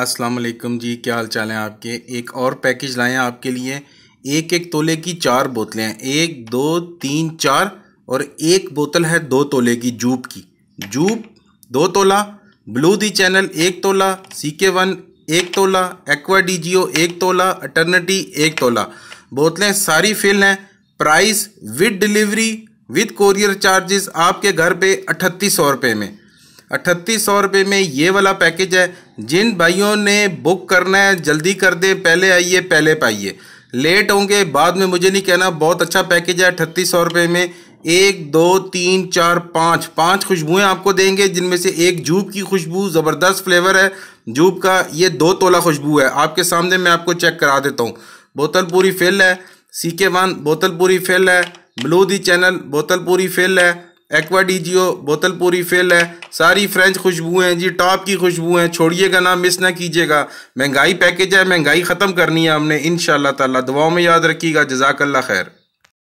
अस्सलाम वालेकुम जी क्या हाल चाल है आपके एक और पैकेज लाए हैं आपके लिए एक एक तोले की चार बोतलें हैं एक दो तीन चार और एक बोतल है दो तोले की जूप की जूप दो तोला ब्लू दी चैनल एक तोला सी के वन एक तोला एक्वा डी जियो एक तोला अटर्निटी एक तोला बोतलें सारी फिल हैं price with delivery with courier charges आपके घर पे अठतीस सौ रुपये में अट्ठतीस सौ रुपये में ये वाला पैकेज है जिन भाइयों ने बुक करना है जल्दी कर दें पहले आइए पहले पाइए लेट होंगे बाद में मुझे नहीं कहना बहुत अच्छा पैकेज है अठतीस सौ रुपये में एक दो तीन चार पाँच पाँच खुशबुएं आपको देंगे जिनमें से एक जूब की खुशबू ज़बरदस्त फ्लेवर है जूब का ये दो तोला खुशबू है आपके सामने मैं आपको चेक करा देता हूँ बोतल पूरी फिल है सी के वन बोतल पूरी फिल है ब्लू दी चैनल बोतल पूरी फिल है एक्वाडीजियो बोतल पूरी फेल है सारी फ्रेंच खुशबू हैं जी टॉप की खुशबू हैं छोड़िएगा ना मिस ना कीजिएगा महंगाई पैकेज है महंगाई ख़त्म करनी है हमने इन ताला दुआओं में याद रखिएगा जजाकल्ला खैर